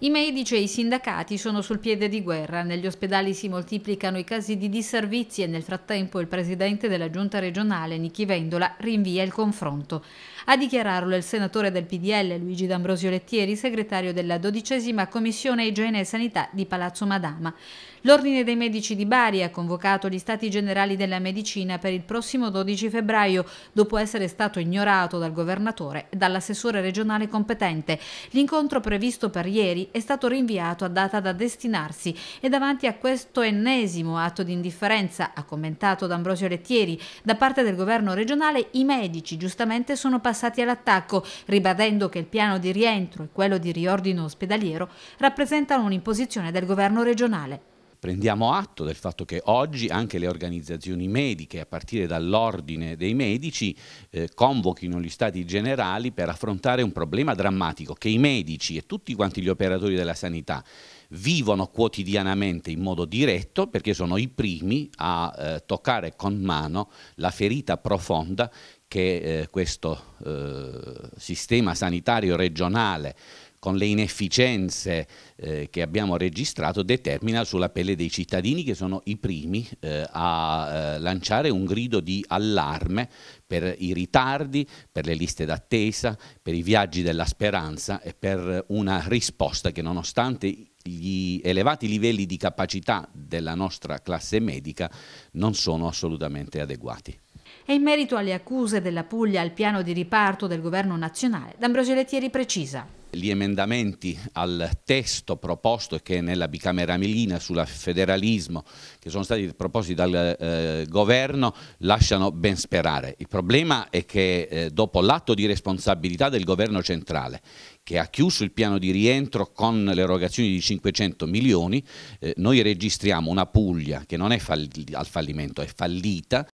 I medici e i sindacati sono sul piede di guerra, negli ospedali si moltiplicano i casi di disservizi e nel frattempo il presidente della giunta regionale, Nichi Vendola, rinvia il confronto. A dichiararlo il senatore del PDL Luigi D'Ambrosio Lettieri, segretario della dodicesima Commissione Igiene e Sanità di Palazzo Madama. L'Ordine dei Medici di Bari ha convocato gli Stati Generali della Medicina per il prossimo 12 febbraio, dopo essere stato ignorato dal governatore e dall'assessore regionale competente. L'incontro previsto per ieri è stato rinviato a data da destinarsi e davanti a questo ennesimo atto di indifferenza, ha commentato D'Ambrosio Lettieri, da parte del governo regionale i medici giustamente sono passati all'attacco, ribadendo che il piano di rientro e quello di riordino ospedaliero rappresentano un'imposizione del governo regionale. Prendiamo atto del fatto che oggi anche le organizzazioni mediche, a partire dall'ordine dei medici, eh, convochino gli stati generali per affrontare un problema drammatico che i medici e tutti quanti gli operatori della sanità vivono quotidianamente in modo diretto perché sono i primi a eh, toccare con mano la ferita profonda che eh, questo eh, sistema sanitario regionale con le inefficienze eh, che abbiamo registrato determina sulla pelle dei cittadini che sono i primi eh, a eh, lanciare un grido di allarme per i ritardi, per le liste d'attesa, per i viaggi della speranza e per una risposta che nonostante gli elevati livelli di capacità della nostra classe medica non sono assolutamente adeguati. E in merito alle accuse della Puglia al piano di riparto del governo nazionale, D'Ambrosio Lettieri precisa gli emendamenti al testo proposto che è nella bicameralina sul federalismo che sono stati proposti dal eh, governo lasciano ben sperare. Il problema è che eh, dopo l'atto di responsabilità del governo centrale che ha chiuso il piano di rientro con l'erogazione di 500 milioni, eh, noi registriamo una Puglia che non è falli al fallimento, è fallita,